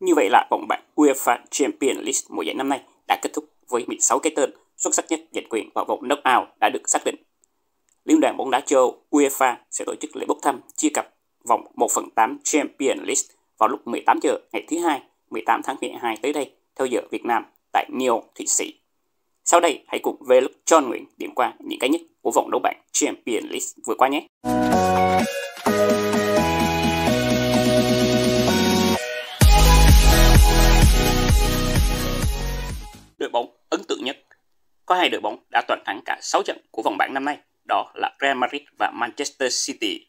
Như vậy là vòng bảng UEFA Champions League mùa giải năm nay đã kết thúc với 16 cái tên xuất sắc nhất giành quyền vào vòng knockout đã được xác định. Liên đoàn bóng đá châu Âu UEFA sẽ tổ chức lễ bốc thăm chia cặp vòng 1 phần 8 Champions League vào lúc 18 giờ ngày thứ hai 18 tháng 12 tới đây theo giờ Việt Nam tại Nyon, Thụy Sĩ. Sau đây hãy cùng Velux John Nguyễn điểm qua những cái nhất của vòng đấu bảng Champions League vừa qua nhé. có hai đội bóng đã toàn thắng cả 6 trận của vòng bảng năm nay, đó là Real Madrid và Manchester City.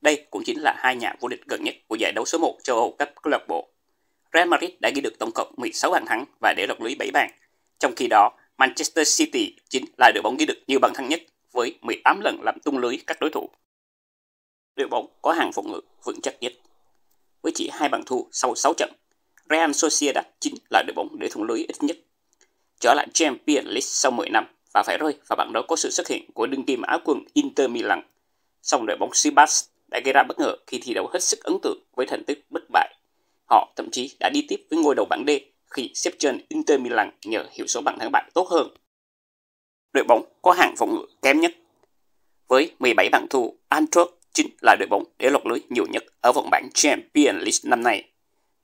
Đây cũng chính là hai nhà vô địch gần nhất của giải đấu số 1 châu Âu cấp câu lạc bộ. Real Madrid đã ghi được tổng cộng 16 bàn thắng và để lọt lưới 7 bàn. Trong khi đó, Manchester City chính là đội bóng ghi được nhiều bàn thắng nhất với 18 lần làm tung lưới các đối thủ. Đội bóng có hàng phòng ngự vững chắc nhất. Với chỉ hai bàn thua sau 6 trận, Real Sociedad chính là đội bóng để thủng lưới ít nhất trở lại Champions League sau 10 năm và phải rơi và bảng đấu có sự xuất hiện của đương kim Á quân Inter Milan. Song đội bóng Sibas đã gây ra bất ngờ khi thi đấu hết sức ấn tượng với thành tích bất bại. Họ thậm chí đã đi tiếp với ngôi đầu bảng D khi xếp trên Inter Milan nhờ hiệu số bàn thắng bại tốt hơn. Đội bóng có hàng phòng ngự kém nhất. Với 17 bàn thua, Antwerp chính là đội bóng để lọt lưới nhiều nhất ở vòng bảng Champions League năm nay.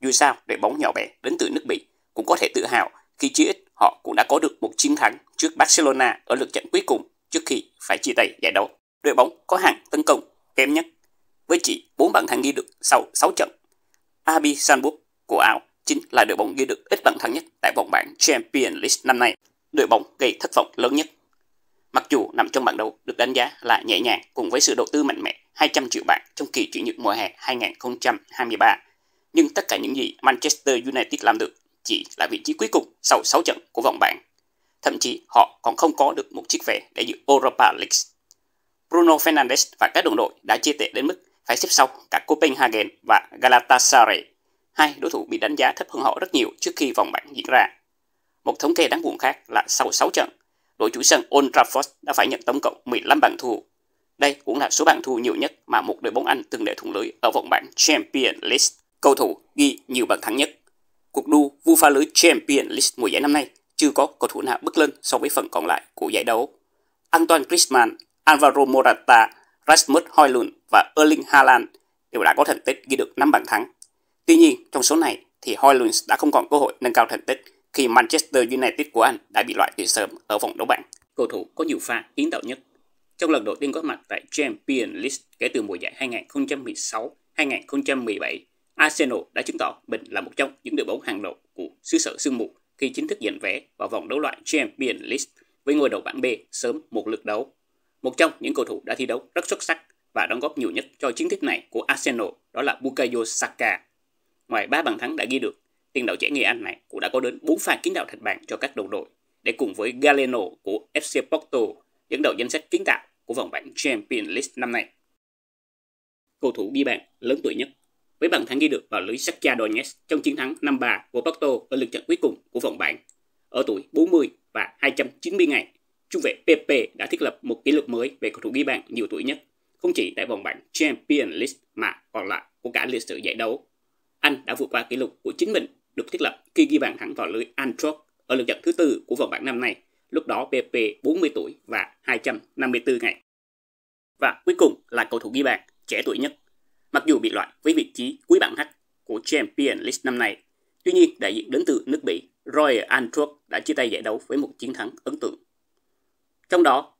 Dù sao, đội bóng nhỏ bé đến từ nước Bỉ cũng có thể tự hào khi chia ít họ cũng đã có được một chiến thắng trước Barcelona ở lượt trận cuối cùng trước khi phải chia tay giải đấu. Đội bóng có hàng tấn công kém nhất với chỉ 4 bàn thắng ghi được sau 6 trận. Abi Salzburg của Áo chính là đội bóng ghi được ít bàn thắng nhất tại vòng bảng Champions League năm nay, đội bóng gây thất vọng lớn nhất. Mặc dù nằm trong bảng đấu được đánh giá là nhẹ nhàng cùng với sự đầu tư mạnh mẽ 200 triệu bảng trong kỳ chuyển nhượng mùa hè 2023, nhưng tất cả những gì Manchester United làm được chỉ là vị trí cuối cùng sau 6 trận của vòng bảng. Thậm chí họ còn không có được một chiếc vé để dự Europa League. Bruno Fernandes và các đồng đội đã chia tệ đến mức phải xếp sau cả Copenhagen và Galatasaray, hai đối thủ bị đánh giá thấp hơn họ rất nhiều trước khi vòng bảng diễn ra. Một thống kê đáng buồn khác là sau 6 trận, đội chủ sân Old Trafford đã phải nhận tổng cộng 15 bàn thua. Đây cũng là số bàn thua nhiều nhất mà một đội bóng Anh từng để thủng lưới ở vòng bảng Champions League. Cầu thủ ghi nhiều bàn thắng nhất Cuộc đua vua pha lưới Champions League mùa giải năm nay chưa có cầu thủ nào bước lên so với phần còn lại của giải đấu. Antoine Griezmann, Alvaro Morata, Rasmus Højlund và Erling Haaland đều đã có thành tích ghi được 5 bàn thắng. Tuy nhiên, trong số này thì Højlund đã không còn cơ hội nâng cao thành tích khi Manchester United của Anh đã bị loại từ sớm ở vòng đấu bảng. Cầu thủ có nhiều pha kiến tạo nhất trong lần đầu tiên có mặt tại Champions League kể từ mùa giải 2016-2017 Arsenal đã chứng tỏ mình là một trong những đội bóng hàng đầu của xứ sở sương mù khi chính thức giành vé vào vòng đấu loại Champions League với ngôi đầu bảng B sớm một lượt đấu. Một trong những cầu thủ đã thi đấu rất xuất sắc và đóng góp nhiều nhất cho chiến tích này của Arsenal đó là Bukayo Saka. Ngoài 3 bàn thắng đã ghi được, tiền đạo trẻ người Anh này cũng đã có đến 4 pha kiến tạo thành bàn cho các đồng đội để cùng với Galeno của FC Porto dẫn đầu danh sách kiến tạo của vòng bảng Champions League năm nay. Cầu thủ ghi bàn lớn tuổi nhất với bàn thắng ghi được vào lưới Sakya Donetsk trong chiến thắng 5-3 của Porto ở lượt trận cuối cùng của vòng bảng. Ở tuổi 40 và 290 ngày, trung vệ PP đã thiết lập một kỷ lục mới về cầu thủ ghi bàn nhiều tuổi nhất, không chỉ tại vòng bảng Champions League mà còn lại của cả lịch sử giải đấu. Anh đã vượt qua kỷ lục của chính mình được thiết lập khi ghi bàn thắng vào lưới Antwerp ở lượt trận thứ tư của vòng bảng năm nay, lúc đó PP 40 tuổi và 254 ngày. Và cuối cùng là cầu thủ ghi bàn trẻ tuổi nhất mặc dù bị loại với vị trí cuối bảng H của Champions League năm nay. Tuy nhiên, đại diện đến từ nước Bỉ Roy Antwerp đã chia tay giải đấu với một chiến thắng ấn tượng. Trong đó,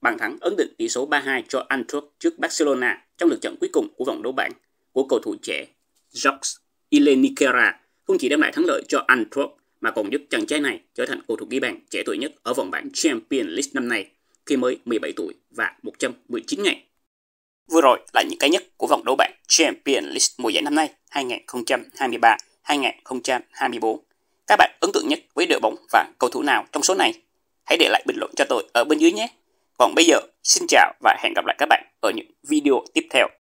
bàn thắng ấn định tỷ số 3-2 cho Antwerp trước Barcelona trong lượt trận cuối cùng của vòng đấu bảng của cầu thủ trẻ Jacques Ilenikera không chỉ đem lại thắng lợi cho Antwerp mà còn giúp chàng trai này trở thành cầu thủ ghi bàn trẻ tuổi nhất ở vòng bảng Champions League năm nay khi mới 17 tuổi và 119 ngày Vừa rồi là những cái nhất của vòng đấu bảng Champions League mùa giải năm nay 2023-2024. Các bạn ấn tượng nhất với đội bóng và cầu thủ nào trong số này? Hãy để lại bình luận cho tôi ở bên dưới nhé. Còn bây giờ, xin chào và hẹn gặp lại các bạn ở những video tiếp theo.